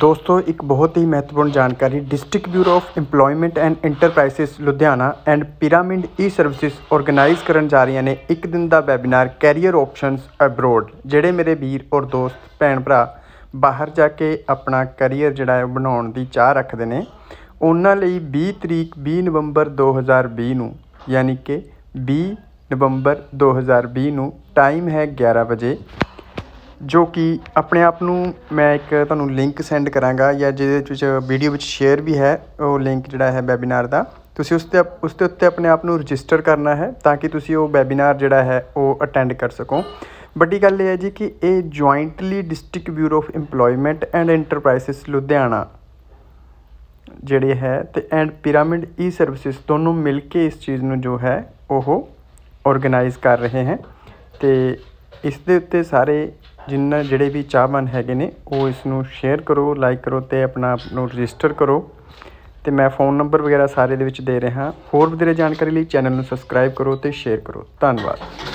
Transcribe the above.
ਦੋਸਤੋ ਇੱਕ ਬਹੁਤ ਹੀ ਮਹੱਤਵਪੂਰਨ ਜਾਣਕਾਰੀ district bureau of employment and enterprises Ludhiana and pyramid e services organise ਕਰਨ ਜਾ ਰਹੀਆਂ ਨੇ ਇੱਕ ਦਿਨ ਦਾ ਵੈਬਿਨਾਰ ਕੈਰੀਅਰ ਆਪਸ਼ਨਸ ਅਬਰੋਡ ਜਿਹੜੇ ਮੇਰੇ ਵੀਰ ਔਰ ਦੋਸਤ ਭੈਣ ਭਰਾ ਬਾਹਰ ਜਾ ਕੇ ਆਪਣਾ ਕੈਰੀਅਰ ਜਿਹੜਾ ਹੈ ਬਣਾਉਣ ਦੀ ਚਾਹ ਰੱਖਦੇ ਨੇ ਉਹਨਾਂ ਲਈ 20 ਤਰੀਕ 20 ਨਵੰਬਰ 2020 ਨੂੰ ਯਾਨੀ ਕਿ 20 ਨਵੰਬਰ 2020 ਨੂੰ ਟਾਈਮ ਹੈ 11 ਵਜੇ ਜੋ ਕਿ ਆਪਣੇ ਆਪ ਨੂੰ ਮੈਂ ਇੱਕ ਤੁਹਾਨੂੰ ਲਿੰਕ ਸੈਂਡ ਕਰਾਂਗਾ ਜਾਂ ਜਿਹਦੇ ਵਿੱਚ ਵੀਡੀਓ ਵਿੱਚ ਸ਼ੇਅਰ ਵੀ ਹੈ ਉਹ ਲਿੰਕ ਜਿਹੜਾ ਹੈ ਵੈਬਿਨਾਰ ਦਾ ਤੁਸੀਂ ਉਸ ਤੇ ਉਸ ਤੇ ਉੱਤੇ ਆਪਣੇ ਆਪ ਨੂੰ ਰਜਿਸਟਰ ਕਰਨਾ ਹੈ ਤਾਂ ਕਿ ਤੁਸੀਂ ਉਹ ਵੈਬਿਨਾਰ ਜਿਹੜਾ ਹੈ ਉਹ ਅਟੈਂਡ ਕਰ ਸਕੋ ਵੱਡੀ ਗੱਲ ਇਹ ਹੈ ਜੀ ਕਿ ਇਹ jointly district bureau of employment and enterprises Ludhiana ਜਿਹੜੇ ਹੈ ਤੇ ਐਂਡ ਪਿਰਾਮਿਡ ਈ ਸਰਵਿਸਿਜ਼ ਦੋਨੋਂ ਮਿਲ ਕੇ ਇਸ ਚੀਜ਼ ਨੂੰ ਜੋ ਹੈ ਉਹ ਆਰਗੇਨਾਈਜ਼ ਕਰ ਰਹੇ ਹਨ ਤੇ ਇਸ ਦੇ ਉੱਤੇ ਸਾਰੇ ਜਿੰਨਾ ਜਿਹੜੇ ਵੀ ਚਾਹਵਾਨ ਹੈਗੇ ਨੇ ਉਹ ਇਸ ਨੂੰ ਸ਼ੇਅਰ ਕਰੋ ਲਾਈਕ ਕਰੋ ਤੇ ਆਪਣਾ ਆਪ ਨੂੰ ਰਜਿਸਟਰ ਕਰੋ ਤੇ ਮੈਂ ਫੋਨ ਨੰਬਰ ਵਗੈਰਾ ਸਾਰੇ ਦੇ ਵਿੱਚ ਦੇ ਰਿਹਾ ਹੋਰ ਵਧੇਰੇ ਜਾਣਕਾਰੀ ਲਈ ਚੈਨਲ ਨੂੰ ਸਬਸਕ੍ਰਾਈਬ ਕਰੋ ਤੇ ਸ਼ੇਅਰ ਕਰੋ ਧੰਨਵਾਦ